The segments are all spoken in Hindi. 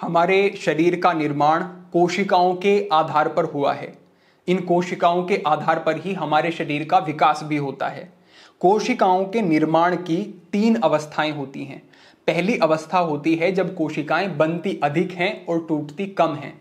हमारे शरीर का निर्माण कोशिकाओं के आधार पर हुआ है इन कोशिकाओं के आधार पर ही हमारे शरीर का विकास भी होता है कोशिकाओं के निर्माण की तीन अवस्थाएं होती हैं पहली अवस्था होती है जब कोशिकाएं बनती अधिक हैं और टूटती कम हैं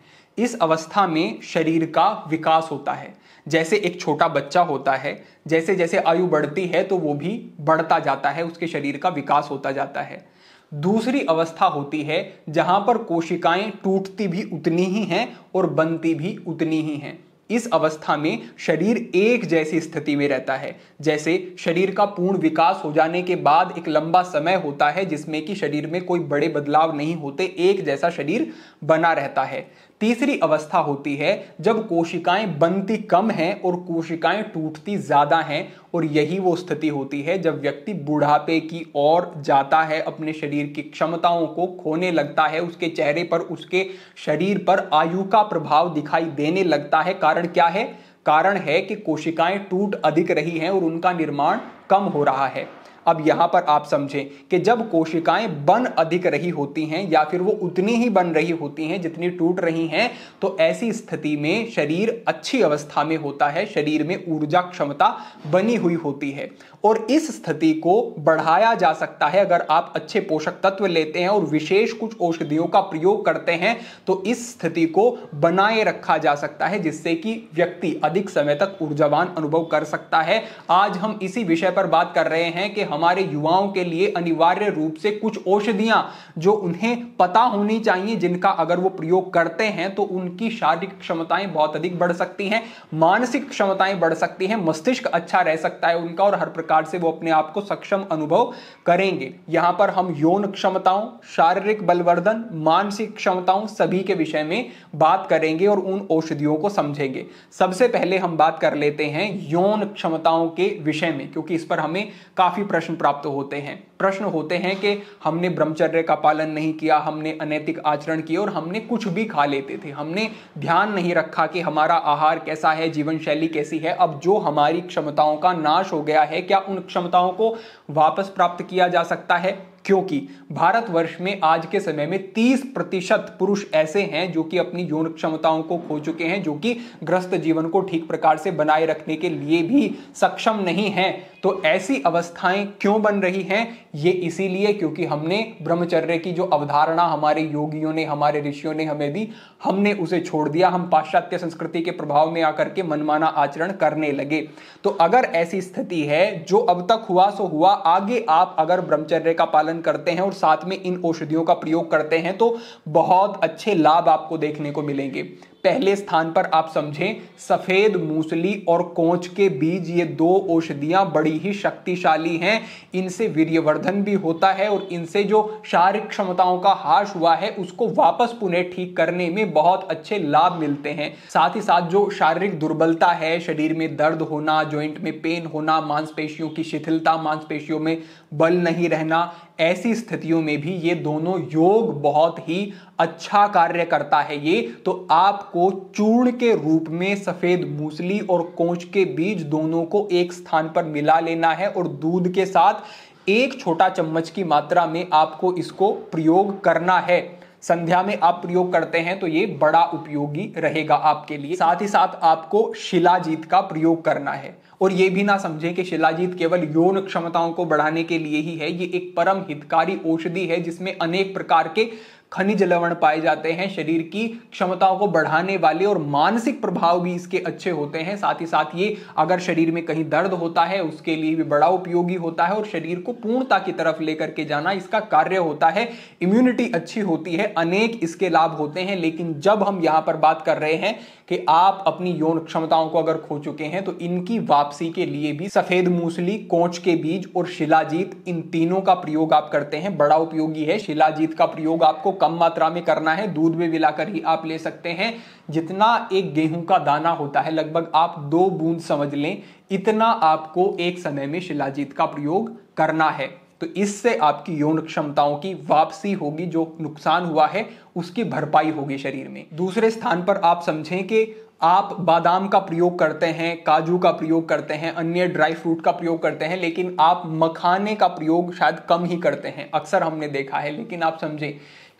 इस अवस्था में शरीर का विकास होता है जैसे एक छोटा बच्चा होता है जैसे जैसे आयु बढ़ती है तो वो भी बढ़ता जाता है उसके शरीर का विकास होता जाता है दूसरी अवस्था होती है जहां पर कोशिकाएं टूटती भी उतनी ही हैं और बनती भी उतनी ही हैं इस अवस्था में शरीर एक जैसी स्थिति में रहता है जैसे शरीर का पूर्ण विकास हो जाने के बाद एक लंबा समय होता है जिसमें कि शरीर में कोई बड़े बदलाव नहीं होते एक जैसा शरीर बना रहता है तीसरी अवस्था होती है जब कोशिकाएं बनती कम हैं और कोशिकाएं टूटती ज़्यादा हैं और यही वो स्थिति होती है जब व्यक्ति बुढ़ापे की ओर जाता है अपने शरीर की क्षमताओं को खोने लगता है उसके चेहरे पर उसके शरीर पर आयु का प्रभाव दिखाई देने लगता है कारण क्या है कारण है कि कोशिकाएं टूट अधिक रही हैं और उनका निर्माण कम हो रहा है अब यहां पर आप समझें कि जब कोशिकाएं बन अधिक रही होती हैं या फिर वो उतनी ही बन रही होती हैं जितनी टूट रही हैं तो ऐसी स्थिति में शरीर अच्छी अवस्था में होता है शरीर में ऊर्जा क्षमता बनी हुई होती है और इस स्थिति को बढ़ाया जा सकता है अगर आप अच्छे पोषक तत्व लेते हैं और विशेष कुछ औषधियों का प्रयोग करते हैं तो इस स्थिति को बनाए रखा जा सकता है जिससे कि व्यक्ति अधिक समय तक ऊर्जावान अनुभव कर सकता है आज हम इसी विषय पर बात कर रहे हैं कि हम हमारे युवाओं के लिए अनिवार्य रूप से कुछ औषधियां जो उन्हें पता होनी चाहिए जिनका अगर वो प्रयोग करते हैं तो उनकी शारीरिक क्षमताएं बहुत अधिक बढ़ सकती हैं मानसिक क्षमताएं बढ़ सकती हैं मस्तिष्क अच्छा रह सकता है उनका और हर प्रकार से वो अपने आप को सक्षम अनुभव करेंगे यहां पर हम यौन क्षमताओं शारीरिक बलवर्धन मानसिक क्षमताओं सभी के विषय में बात करेंगे और उन औषधियों को समझेंगे सबसे पहले हम बात कर लेते हैं यौन क्षमताओं के विषय में क्योंकि इस पर हमें काफी प्रश्न प्रश्न प्राप्त होते हैं प्रश्न होते हैं कि हमने ब्रह्मचर्य का पालन नहीं किया हमने अनैतिक आचरण किया और हमने कुछ भी खा लेते थे हमने ध्यान नहीं रखा कि हमारा आहार कैसा है जीवन शैली कैसी है अब जो हमारी क्षमताओं का नाश हो गया है क्या उन क्षमताओं को वापस प्राप्त किया जा सकता है क्योंकि भारतवर्ष में आज के समय में 30 प्रतिशत पुरुष ऐसे हैं जो कि अपनी यौन क्षमताओं को खो चुके हैं जो कि ग्रस्त जीवन को ठीक प्रकार से बनाए रखने के लिए भी सक्षम नहीं हैं तो ऐसी अवस्थाएं क्यों बन रही हैं ये इसीलिए क्योंकि हमने ब्रह्मचर्य की जो अवधारणा हमारे योगियों ने हमारे ऋषियों ने हमें दी हमने उसे छोड़ दिया हम पाश्चात्य संस्कृति के प्रभाव में आकर के मनमाना आचरण करने लगे तो अगर ऐसी स्थिति है जो अब तक हुआ सो हुआ आगे आप अगर ब्रह्मचर्य का पालन करते हैं और साथ में इन औषधियों का प्रयोग करते हैं तो बहुत अच्छे लाभ आपको देखने को मिलेंगे पहले स्थान पर आप समझें सफेद मूसली और कोच के बीज ये दो औषधियां बड़ी ही शक्तिशाली हैं इनसे वीर्यवर्धन भी होता है और इनसे जो शारीरिक क्षमताओं का हाश हुआ है उसको वापस पुनः ठीक करने में बहुत अच्छे लाभ मिलते हैं साथ ही साथ जो शारीरिक दुर्बलता है शरीर में दर्द होना ज्वाइंट में पेन होना मांसपेशियों की शिथिलता मांसपेशियों में बल नहीं रहना ऐसी स्थितियों में भी ये दोनों योग बहुत ही अच्छा कार्य करता है ये तो आपको चूर्ण के रूप में सफेद मूसली और कोच के बीज दोनों को एक स्थान पर मिला लेना है और दूध के साथ एक छोटा चम्मच की मात्रा में आपको इसको प्रयोग करना है संध्या में आप प्रयोग करते हैं तो ये बड़ा उपयोगी रहेगा आपके लिए साथ ही साथ आपको शिलाजीत का प्रयोग करना है और ये भी ना समझें कि शिलाजीत केवल यौन क्षमताओं को बढ़ाने के लिए ही है ये एक परम हितकारी औषधि है जिसमें अनेक प्रकार के खनिज लवण पाए जाते हैं शरीर की क्षमताओं को बढ़ाने वाले और मानसिक प्रभाव भी इसके अच्छे होते हैं साथ ही साथ ये अगर शरीर में कहीं दर्द होता है उसके लिए भी बड़ा उपयोगी होता है और शरीर को पूर्णता की तरफ लेकर के जाना इसका कार्य होता है इम्यूनिटी अच्छी होती है अनेक इसके लाभ होते हैं लेकिन जब हम यहां पर बात कर रहे हैं कि आप अपनी यौन क्षमताओं को अगर खो चुके हैं तो इनकी वापसी के लिए भी सफेद मूसली कोच के बीज और शिलाजीत इन तीनों का प्रयोग आप करते हैं बड़ा उपयोगी है शिलाजीत का प्रयोग आपको कम मात्रा में करना है दूध में मिलाकर ही आप ले सकते हैं जितना एक गेहूं का दाना होता है लगभग आप दो बूंद समझ लें इतना आपको एक समय में शिलाजीत का प्रयोग करना है तो इससे आपकी यौन क्षमताओं की वापसी होगी जो नुकसान हुआ है उसकी भरपाई होगी शरीर में दूसरे स्थान पर आप समझें कि आप बादाम का प्रयोग करते हैं काजू का प्रयोग करते हैं अन्य ड्राई फ्रूट का प्रयोग करते हैं लेकिन आप मखाने का प्रयोग शायद कम ही करते हैं अक्सर हमने देखा है लेकिन आप समझें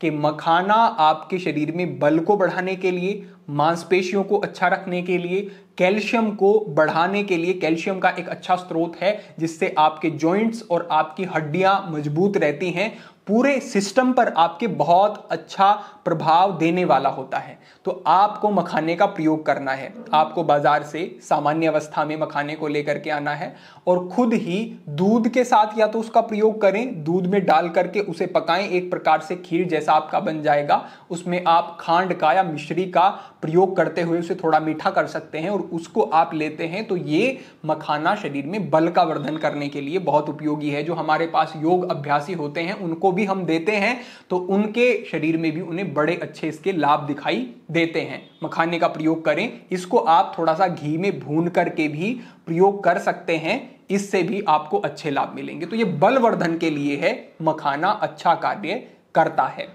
कि मखाना आपके शरीर में बल को बढ़ाने के लिए मांसपेशियों को अच्छा रखने के लिए कैल्शियम को बढ़ाने के लिए कैल्शियम का एक अच्छा स्रोत है जिससे आपके जॉइंट्स और आपकी हड्डियां मजबूत रहती हैं पूरे सिस्टम पर आपके बहुत अच्छा प्रभाव देने वाला होता है तो आपको मखाने का प्रयोग करना है आपको बाजार से सामान्य अवस्था में मखाने को लेकर के आना है और खुद ही दूध के साथ या तो उसका प्रयोग करें दूध में डाल करके उसे पकाएं एक प्रकार से खीर जैसा आपका बन जाएगा उसमें आप खांड का या मिश्री का प्रयोग करते हुए उसे थोड़ा मीठा कर सकते हैं और उसको आप लेते हैं तो ये मखाना शरीर में बल का वर्धन करने के लिए बहुत उपयोगी है जो हमारे पास योग अभ्यासी होते हैं उनको भी हम देते हैं तो उनके शरीर में भी उन्हें बड़े अच्छे इसके लाभ दिखाई देते हैं मखाने का प्रयोग करें इसको आप थोड़ा सा घी में भून करके भी प्रयोग कर सकते हैं इससे भी आपको अच्छे लाभ मिलेंगे तो ये बलवर्धन के लिए है मखाना अच्छा कार्य करता है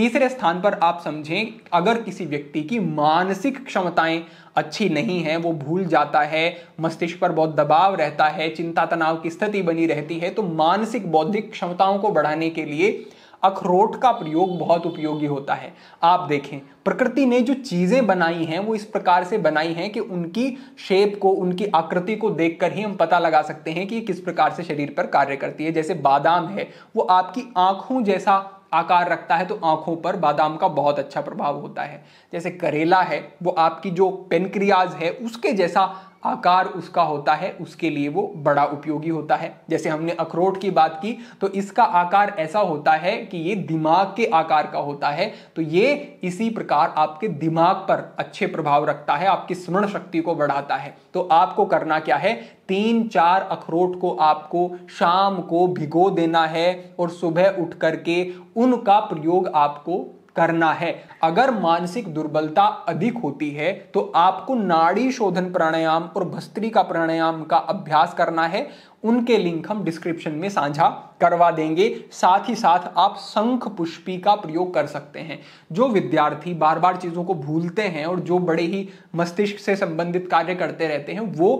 तीसरे स्थान पर आप समझें अगर किसी व्यक्ति की मानसिक क्षमताएं अच्छी नहीं है वो भूल जाता है मस्तिष्क पर बहुत दबाव रहता है चिंता तनाव की स्थिति बनी रहती है तो मानसिक बौद्धिक क्षमताओं को बढ़ाने के लिए अखरोट का प्रयोग बहुत उपयोगी होता है आप देखें प्रकृति ने जो चीज़ें बनाई हैं वो इस प्रकार से बनाई हैं कि उनकी शेप को उनकी आकृति को देखकर ही हम पता लगा सकते हैं कि किस प्रकार से शरीर पर कार्य करती है जैसे बादाम है वो आपकी आंखों जैसा आकार रखता है तो आंखों पर बादाम का बहुत अच्छा प्रभाव होता है जैसे करेला है वो आपकी जो पेनक्रियाज है उसके जैसा आकार उसका होता है उसके लिए वो बड़ा उपयोगी होता है जैसे हमने अखरोट की बात की तो इसका आकार ऐसा होता है कि ये दिमाग के आकार का होता है तो ये इसी प्रकार आपके दिमाग पर अच्छे प्रभाव रखता है आपकी स्मरण शक्ति को बढ़ाता है तो आपको करना क्या है तीन चार अखरोट को आपको शाम को भिगो देना है और सुबह उठ करके उनका प्रयोग आपको करना है अगर मानसिक दुर्बलता अधिक होती है तो आपको नाड़ी शोधन प्राणायाम और भस्त्री का प्राणायाम का अभ्यास करना है उनके लिंक हम डिस्क्रिप्शन में साझा करवा देंगे साथ ही साथ आप शंख पुष्पी का प्रयोग कर सकते हैं जो विद्यार्थी बार बार चीज़ों को भूलते हैं और जो बड़े ही मस्तिष्क से संबंधित कार्य करते रहते हैं वो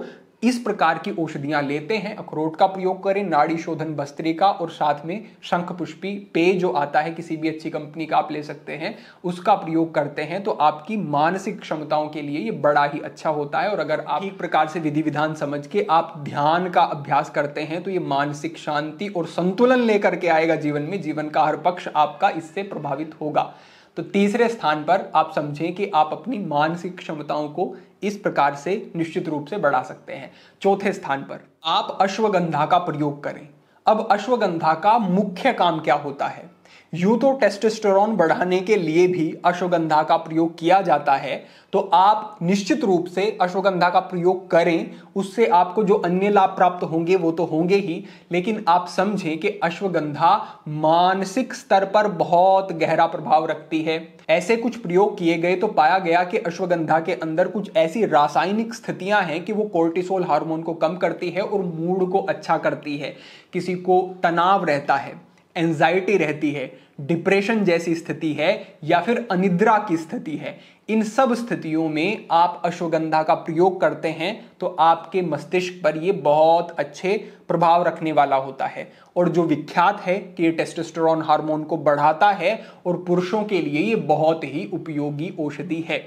इस प्रकार की औषधियां लेते हैं अखरोट का प्रयोग करें नाड़ी शोधन बस्त्री का और साथ में शंख पुष्पी पेय जो आता है किसी भी अच्छी कंपनी का आप ले सकते हैं उसका प्रयोग करते हैं तो आपकी मानसिक क्षमताओं के लिए ये बड़ा ही अच्छा होता है और अगर आप एक प्रकार से विधि विधान समझ के आप ध्यान का अभ्यास करते हैं तो ये मानसिक शांति और संतुलन लेकर के आएगा जीवन में जीवन का हर पक्ष आपका इससे प्रभावित होगा तो तीसरे स्थान पर आप समझें कि आप अपनी मानसिक क्षमताओं को इस प्रकार से निश्चित रूप से बढ़ा सकते हैं चौथे स्थान पर आप अश्वगंधा का प्रयोग करें अब अश्वगंधा का मुख्य काम क्या होता है यू तो टेस्टोस्टेरॉन बढ़ाने के लिए भी अश्वगंधा का प्रयोग किया जाता है तो आप निश्चित रूप से अश्वगंधा का प्रयोग करें उससे आपको जो अन्य लाभ प्राप्त होंगे वो तो होंगे ही लेकिन आप समझें कि अश्वगंधा मानसिक स्तर पर बहुत गहरा प्रभाव रखती है ऐसे कुछ प्रयोग किए गए तो पाया गया कि अश्वगंधा के अंदर कुछ ऐसी रासायनिक स्थितियां हैं कि वो कोर्टिसोल हार्मोन को कम करती है और मूड को अच्छा करती है किसी को तनाव रहता है एंजाइटी रहती है डिप्रेशन जैसी स्थिति है या फिर अनिद्रा की स्थिति है इन सब स्थितियों में आप अश्वगंधा का प्रयोग करते हैं तो आपके मस्तिष्क पर यह बहुत अच्छे प्रभाव रखने वाला होता है और जो विख्यात है कि ये टेस्टोस्टेरोन हार्मोन को बढ़ाता है और पुरुषों के लिए ये बहुत ही उपयोगी औषधि है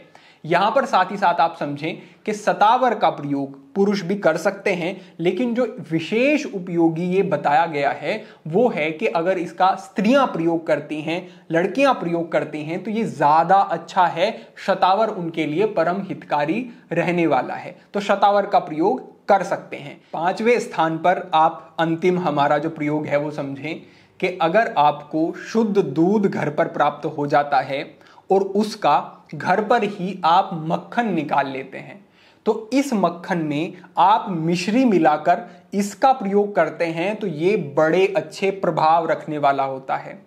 यहां पर साथ ही साथ आप समझें कि सतावर का प्रयोग पुरुष भी कर सकते हैं लेकिन जो विशेष उपयोगी ये बताया गया है वो है कि अगर इसका स्त्रियां प्रयोग करती हैं लड़कियां प्रयोग करती हैं तो ये ज़्यादा अच्छा है शतावर उनके लिए परम हितकारी रहने वाला है तो शतावर का प्रयोग कर सकते हैं पांचवें स्थान पर आप अंतिम हमारा जो प्रयोग है वो समझें कि अगर आपको शुद्ध दूध घर पर प्राप्त हो जाता है और उसका घर पर ही आप मक्खन निकाल लेते हैं तो इस मक्खन में आप मिश्री मिलाकर इसका प्रयोग करते हैं तो ये बड़े अच्छे प्रभाव रखने वाला होता है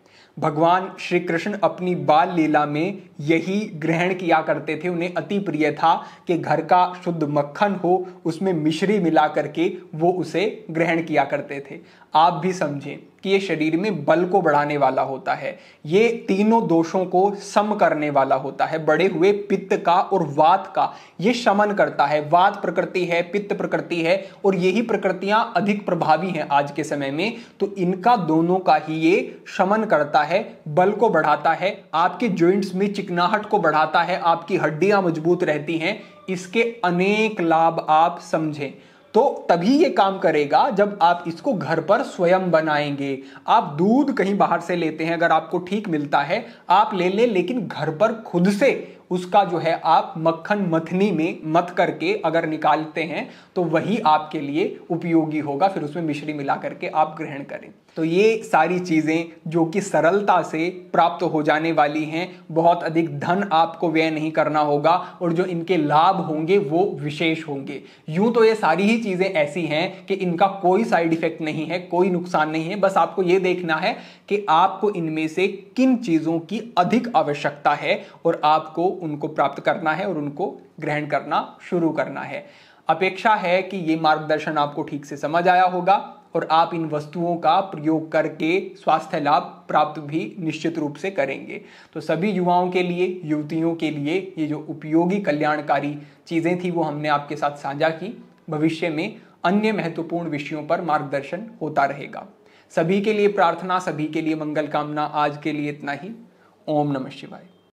भगवान श्री कृष्ण अपनी बाल लीला में यही ग्रहण किया करते थे उन्हें अति प्रिय था कि घर का शुद्ध मक्खन हो उसमें मिश्री मिला करके वो उसे ग्रहण किया करते थे आप भी समझें कि ये शरीर में बल को बढ़ाने वाला होता है ये तीनों दोषों को सम करने वाला होता है बड़े हुए पित्त का और वात का ये शमन करता है वात प्रकृति है पित्त प्रकृति है और यही प्रकृतियां अधिक प्रभावी हैं आज के समय में तो इनका दोनों का ही ये शमन करता है बल को बढ़ाता है आपके ज्वाइंट्स में चिकनाहट को बढ़ाता है आपकी हड्डियां मजबूत रहती हैं इसके अनेक लाभ आप समझें तो तभी ये काम करेगा जब आप इसको घर पर स्वयं बनाएंगे आप दूध कहीं बाहर से लेते हैं अगर आपको ठीक मिलता है आप ले लें लेकिन घर पर खुद से उसका जो है आप मक्खन मथनी में मत करके अगर निकालते हैं तो वही आपके लिए उपयोगी होगा फिर उसमें मिश्री मिला करके आप ग्रहण करें तो ये सारी चीज़ें जो कि सरलता से प्राप्त हो जाने वाली हैं बहुत अधिक धन आपको व्यय नहीं करना होगा और जो इनके लाभ होंगे वो विशेष होंगे यूं तो ये सारी ही चीज़ें ऐसी हैं कि इनका कोई साइड इफेक्ट नहीं है कोई नुकसान नहीं है बस आपको ये देखना है कि आपको इनमें से किन चीज़ों की अधिक आवश्यकता है और आपको उनको प्राप्त करना है और उनको ग्रहण करना शुरू करना है अपेक्षा है कि ये मार्गदर्शन आपको ठीक से समझ आया होगा और आप इन वस्तुओं का प्रयोग करके स्वास्थ्य लाभ प्राप्त भी निश्चित रूप से करेंगे तो सभी युवाओं के लिए युवतियों के लिए ये जो उपयोगी कल्याणकारी चीज़ें थी वो हमने आपके साथ साझा की भविष्य में अन्य महत्वपूर्ण विषयों पर मार्गदर्शन होता रहेगा सभी के लिए प्रार्थना सभी के लिए मंगल कामना आज के लिए इतना ही ओम नमः शिवाय